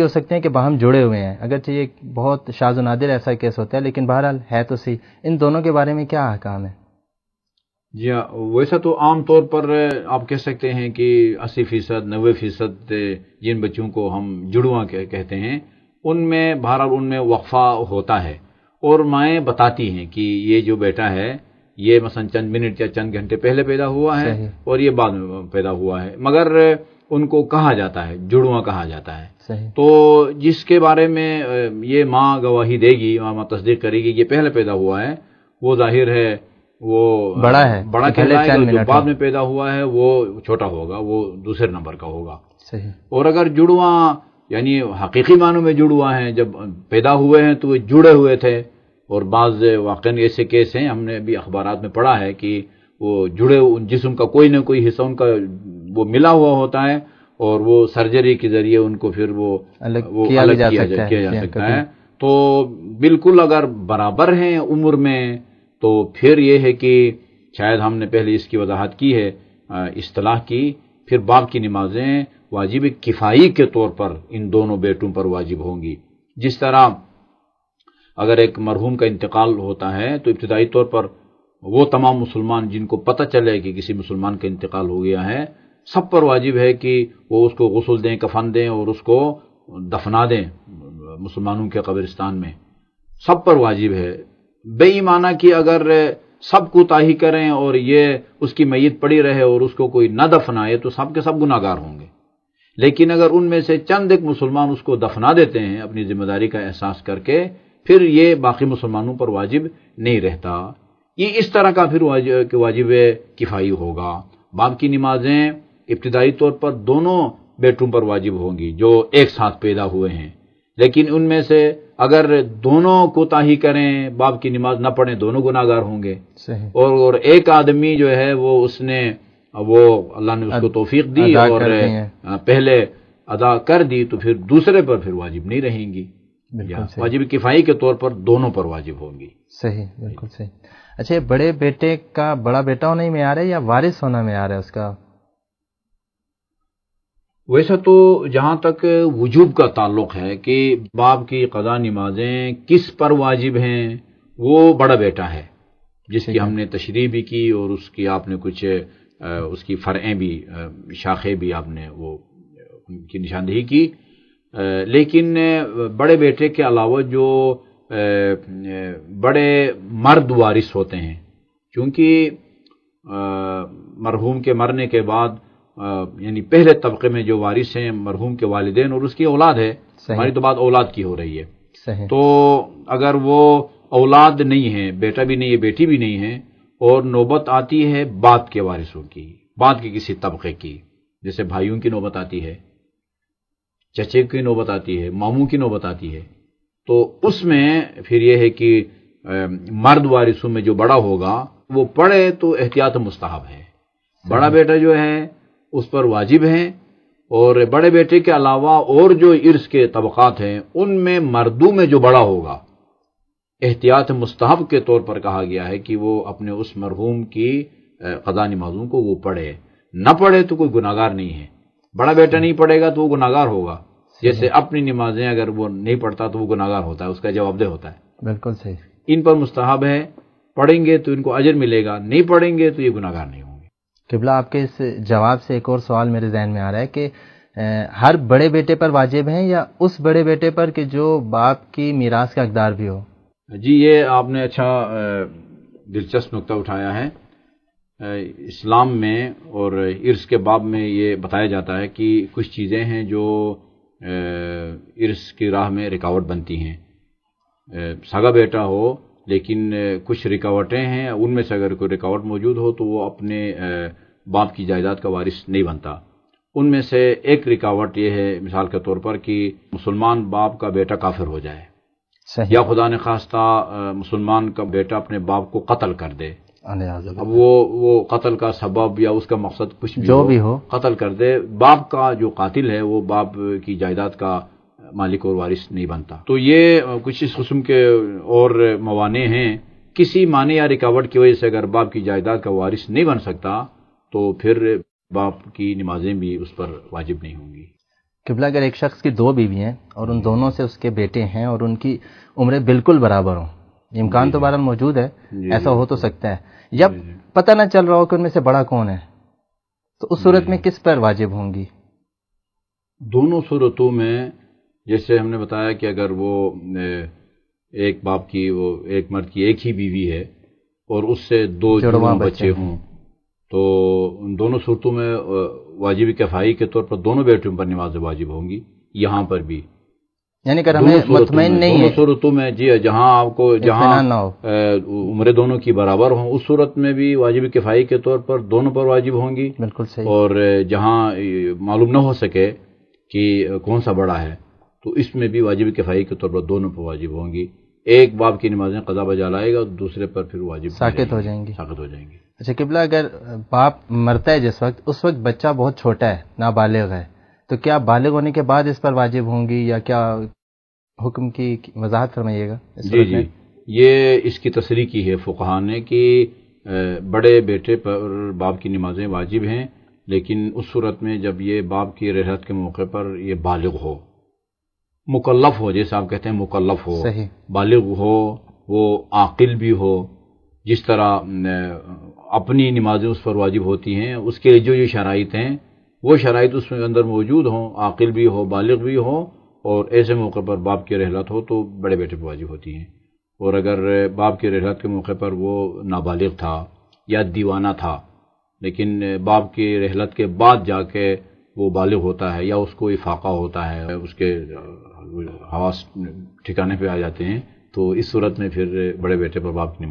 भी हो सकते हैं कि बाहम जुड़े हुए हैं अगरचे ये बहुत शाज नादिर ऐसा केस होता है लेकिन बहरहाल है तो सही इन दोनों के बारे में क्या अहकाम है जी हाँ वैसा तो आम तौर पर आप कह सकते हैं कि अस्सी फ़ीसद नबे फ़ीसद जिन बच्चों को हम जुड़वा कहते हैं उनमें बहरहाल उनमें वक्फा होता है और माएँ बताती हैं कि ये जो बेटा है ये मसलन चंद मिनट या चंद घंटे पहले पैदा हुआ है और ये बाद में पैदा हुआ है मगर उनको कहा जाता है जुड़वा कहा जाता है तो जिसके बारे में ये माँ गवाही देगी माँ तस्दीक करेगी ये पहले पैदा हुआ है वो जाहिर है वो बड़ा है बड़ा है, जो बाद में पैदा हुआ है वो छोटा होगा वो दूसरे नंबर का होगा सही और अगर जुड़वा यानी हकीकी मानों में जुड़वा है जब पैदा हुए हैं तो वे जुड़े हुए थे और बाज़ वाक़ ऐसे केस हैं हमने अभी अखबार में पढ़ा है कि वो जुड़े उन जिसम का कोई ना कोई हिस्सा उनका वो मिला हुआ होता है और वो सर्जरी के ज़रिए उनको फिर वो अलग वो किया अलग जा, जा, जा, किया जा सकता है तो बिल्कुल अगर बराबर हैं उम्र में तो फिर ये है कि शायद हमने पहले इसकी वजाहत की है असलाह की फिर बाप की नमाजें वाजिब किफ़ाई के तौर पर इन दोनों बेटों पर वाजिब होंगी जिस तरह अगर एक मरहूम का इंतकाल होता है तो इब्तदाई तौर पर वो तमाम मुसलमान जिनको पता चले कि किसी मुसलमान का इंतकाल हो गया है सब पर वाजिब है कि वो उसको गसल दें कफन दें और उसको दफना दें मुसलमानों के कब्रिस्तान में सब पर वाजिब है बेईमाना कि अगर सब कोताही करें और ये उसकी मैत पड़ी रहे और उसको कोई न दफनाए तो सब के सब गुनागार होंगे लेकिन अगर उनमें से चंद एक मुसलमान उसको दफना देते हैं अपनी जिम्मेदारी का एहसास करके फिर ये बाकी मुसलमानों पर वाजिब नहीं रहता ये इस तरह का फिर वाजिब, किफ़ाई होगा बाप की नमाजें इब्तदाई तौर पर दोनों बेटों पर वाजिब होंगी जो एक साथ पैदा हुए हैं लेकिन उनमें से अगर दोनों कोताही करें बाप की नमाज ना पढ़ें दोनों गुनागार होंगे और, और एक आदमी जो है वो उसने वो अल्लाह ने उसको तोफीक दी और पहले अदा कर दी तो फिर दूसरे पर फिर वाजिब नहीं रहेंगी बिल्कुल वाजिब किफ़ाई के तौर पर दोनों पर वाजिब होंगी सही बिल्कुल सही अच्छा ये बड़े बेटे का बड़ा बेटा होने में आ रहा है या वारिस होने में आ रहा है उसका वैसा तो जहां तक वजूब का ताल्लुक है कि बाप की कदा नमाजें किस पर वाजिब हैं वो बड़ा बेटा है जिसकी हमने तशरी भी की और उसकी आपने कुछ उसकी फ़रें भी शाखें भी आपने वो उनकी निशानदेही की लेकिन बड़े बेटे के अलावा जो बड़े मर्द वारिस होते हैं क्योंकि मरहूम के मरने के बाद यानी पहले तबके में जो वारिस हैं मरहूम के वालदेन और उसकी औलाद है हमारी तो बात औलाद की हो रही है तो अगर वो औलाद नहीं है बेटा भी नहीं है बेटी भी नहीं है और नौबत आती है बाप के वारिसों की बाप के किसी तबके की जैसे भाइयों की नौबत आती है चचे की नौबत आती है मामू की नौबत आती है तो उसमें फिर यह है कि मर्द वारिसों में जो बड़ा होगा वो पढ़े तो एहतियात मुस्ताहब है बड़ा बेटा जो है उस पर वाजिब है और बड़े बेटे के अलावा और जो इर्स के तबक़ात हैं उनमें मर्दों में जो बड़ा होगा एहतियात मुस्ताहब के तौर पर कहा गया है कि वो अपने उस मरहूम की कदा नमाजों को वो पढ़े न पढ़े तो कोई गुनागार नहीं है बड़ा बेटा नहीं पढ़ेगा तो वो गुनागार होगा जैसे अपनी नमाजें अगर वो नहीं पढ़ता तो वो गुनागार होता है उसका जवाबदेह होता है बिल्कुल सही इन पर मुस्ताहब है पढ़ेंगे तो इनको अजर मिलेगा नहीं पढ़ेंगे तो ये गुनागार नहीं होंगे किबला आपके इस जवाब से एक और सवाल मेरे जहन में आ रहा है कि हर बड़े बेटे पर वाजिब है या उस बड़े बेटे पर कि जो बाप की मीरास का अकदार भी हो जी ये आपने अच्छा दिलचस्प नुकता उठाया है इस्लाम में और इर्स के बाब में ये बताया जाता है कि कुछ चीज़ें हैं जो इर्स की राह में रिकावट बनती हैं सगा बेटा हो लेकिन कुछ रिकावटें हैं उनमें से अगर कोई रिकावट मौजूद हो तो वो अपने बाप की जायदाद का वारिस नहीं बनता उनमें से एक रिकावट ये है मिसाल के तौर पर कि मुसलमान बाप का बेटा काफिर हो जाए या खुदा ने खास्ता मुसलमान का बेटा अपने बाप को कत्ल कर दे अब वो वो कत्ल का सबब या उसका मकसद कुछ भी जो हो, भी हो कत्ल कर दे बाप का जो कातिल है वो बाप की जायदाद का मालिक और वारिस नहीं बनता तो ये कुछ इस कस्म के और मवाने हैं किसी माने या रिकावट की वजह से अगर बाप की जायदाद का वारिस नहीं बन सकता तो फिर बाप की नमाजें भी उस पर वाजिब नहीं होंगी किबला अगर एक शख्स की दो बीवी हैं और उन दोनों से उसके बेटे हैं और उनकी उम्र बिल्कुल बराबर हों इम्कान तो बहरहाल मौजूद है ऐसा हो तो सकता है जब पता ना चल रहा हो कि उनमें से बड़ा कौन है तो उस सूरत में किस पर वाजिब होंगी दोनों सूरतों में जैसे हमने बताया कि अगर वो एक बाप की वो एक मर्द की एक ही बीवी है और उससे दो जुड़वा बच्चे हों तो दोनों सूरतों में वाजिब कफाई के तौर पर दोनों बेटियों पर नमाज वाजिब होंगी यहाँ पर भी यानी कि हमें मुतमिन नहीं है सूरतों में जी जहाँ आपको जहाँ उम्र दोनों की बराबर हों उस सूरत में भी वाजिब किफाई के तौर पर दोनों पर वाजिब होंगी बिल्कुल सही और जहाँ मालूम ना हो सके कि कौन सा बड़ा है तो इसमें भी वाजिब किफाई के तौर पर दोनों पर वाजिब होंगी एक बाप की नमाजें कदा बजा लाएगा दूसरे पर फिर वाजिब साकित हो जाएंगी साकित हो जाएंगी अच्छा किबला अगर बाप मरता है जिस वक्त उस वक्त बच्चा बहुत छोटा है नाबालिग है तो क्या बालिग होने के बाद इस पर वाजिब होंगी या क्या हुक्म की वजाहत फरमाइएगा जी जी ये इसकी तस्री की है फ़ुकहा ने कि बड़े बेटे पर बाप की नमाज़ें वाजिब हैं लेकिन उस सूरत में जब ये बाप की रहत के मौके पर ये बालग हो मुकलफ हो जैसे आप कहते हैं मुकलफ हो बालिग हो वो आकिल भी हो जिस तरह अपनी नमाजें उस पर वाजिब होती हैं उसके लिए जो ये शराइत हैं वो शराइ उसमें अंदर मौजूद हों आकिल भी हो बालग भी हो और ऐसे मौके पर बाप की रहलत हो तो बड़े बेटे पर वाजिब होती हैं और अगर बाप की रहलत के मौके पर वो नाबालिग था या दीवाना था लेकिन बाप की रहलत के बाद जाके वो बालग होता है या उसको इफाका होता है उसके हवास ठिकाने पे आ जाते हैं तो इस सूरत में फिर बड़े बेटे पर बाप की